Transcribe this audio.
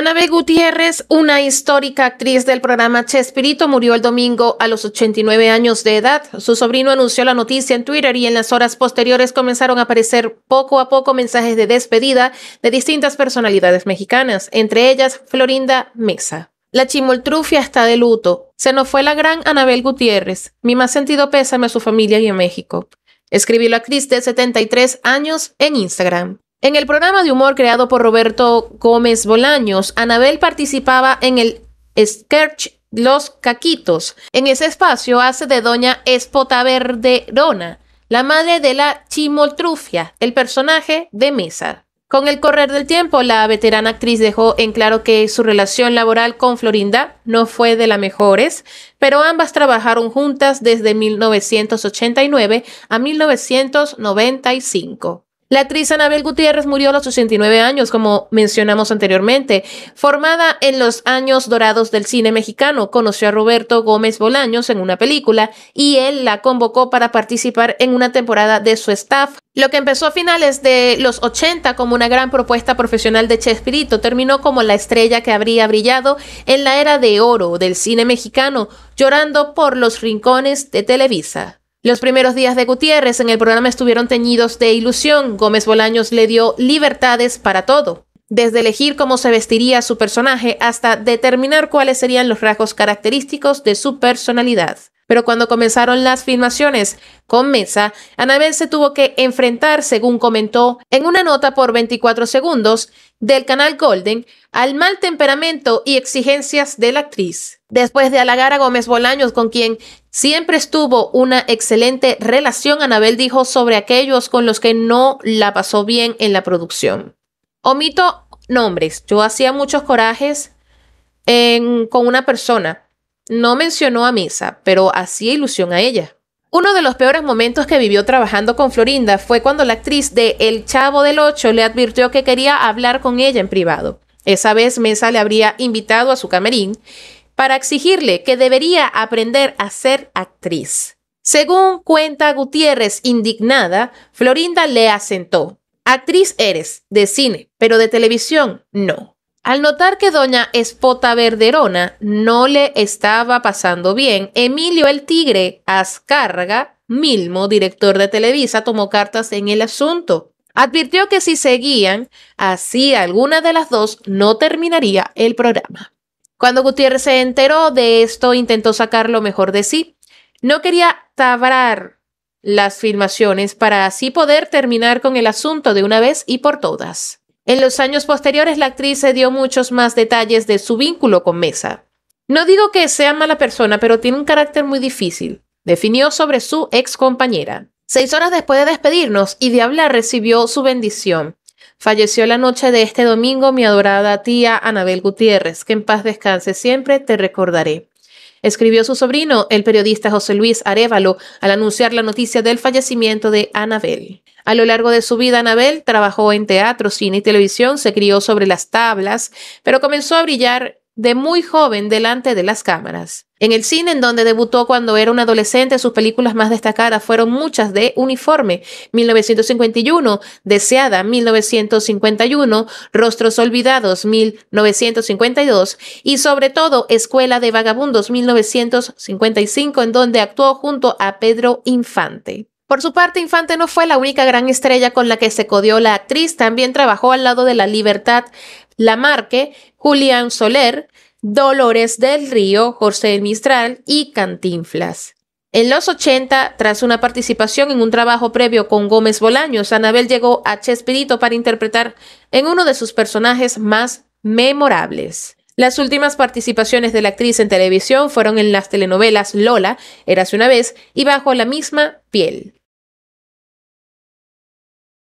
Anabel Gutiérrez, una histórica actriz del programa Chespirito, murió el domingo a los 89 años de edad. Su sobrino anunció la noticia en Twitter y en las horas posteriores comenzaron a aparecer poco a poco mensajes de despedida de distintas personalidades mexicanas, entre ellas Florinda Mesa. La chimoltrufia está de luto. Se nos fue la gran Anabel Gutiérrez. Mi más sentido pésame a su familia y a México. Escribió la actriz de 73 años en Instagram. En el programa de humor creado por Roberto Gómez Bolaños, Anabel participaba en el sketch Los Caquitos. En ese espacio hace de doña Espota Verderona, la madre de la chimoltrufia, el personaje de mesa. Con el correr del tiempo, la veterana actriz dejó en claro que su relación laboral con Florinda no fue de las mejores, pero ambas trabajaron juntas desde 1989 a 1995. La actriz Anabel Gutiérrez murió a los 69 años, como mencionamos anteriormente. Formada en los años dorados del cine mexicano, conoció a Roberto Gómez Bolaños en una película y él la convocó para participar en una temporada de su staff. Lo que empezó a finales de los 80 como una gran propuesta profesional de Chespirito terminó como la estrella que habría brillado en la era de oro del cine mexicano, llorando por los rincones de Televisa. Los primeros días de Gutiérrez en el programa estuvieron teñidos de ilusión. Gómez Bolaños le dio libertades para todo, desde elegir cómo se vestiría su personaje hasta determinar cuáles serían los rasgos característicos de su personalidad. Pero cuando comenzaron las filmaciones con Mesa, Anabel se tuvo que enfrentar, según comentó en una nota por 24 segundos del canal Golden, al mal temperamento y exigencias de la actriz. Después de halagar a Gómez Bolaños, con quien siempre estuvo una excelente relación, Anabel dijo sobre aquellos con los que no la pasó bien en la producción. Omito nombres, yo hacía muchos corajes con una persona no mencionó a Mesa, pero hacía ilusión a ella. Uno de los peores momentos que vivió trabajando con Florinda fue cuando la actriz de El Chavo del Ocho le advirtió que quería hablar con ella en privado. Esa vez Mesa le habría invitado a su camerín para exigirle que debería aprender a ser actriz. Según cuenta Gutiérrez indignada, Florinda le asentó, actriz eres, de cine, pero de televisión no. Al notar que doña Espota Verderona no le estaba pasando bien, Emilio el Tigre Azcárraga, Milmo, director de Televisa, tomó cartas en el asunto. Advirtió que si seguían así alguna de las dos, no terminaría el programa. Cuando Gutiérrez se enteró de esto, intentó sacar lo mejor de sí. No quería tabrar las filmaciones para así poder terminar con el asunto de una vez y por todas. En los años posteriores, la actriz se dio muchos más detalles de su vínculo con Mesa. No digo que sea mala persona, pero tiene un carácter muy difícil, definió sobre su ex compañera. Seis horas después de despedirnos y de hablar, recibió su bendición. Falleció la noche de este domingo mi adorada tía Anabel Gutiérrez. Que en paz descanse siempre, te recordaré escribió su sobrino, el periodista José Luis Arevalo, al anunciar la noticia del fallecimiento de Anabel. A lo largo de su vida, Anabel trabajó en teatro, cine y televisión, se crió sobre las tablas, pero comenzó a brillar de muy joven delante de las cámaras. En el cine, en donde debutó cuando era un adolescente, sus películas más destacadas fueron muchas de Uniforme, 1951, Deseada, 1951, Rostros Olvidados, 1952, y sobre todo Escuela de Vagabundos, 1955, en donde actuó junto a Pedro Infante. Por su parte, Infante no fue la única gran estrella con la que se codió la actriz, también trabajó al lado de la Libertad Lamarque, Julián Soler, Dolores del Río, José Mistral y Cantinflas. En los 80, tras una participación en un trabajo previo con Gómez Bolaños, Anabel llegó a Chespirito para interpretar en uno de sus personajes más memorables. Las últimas participaciones de la actriz en televisión fueron en las telenovelas Lola, Érase una vez y Bajo la misma piel.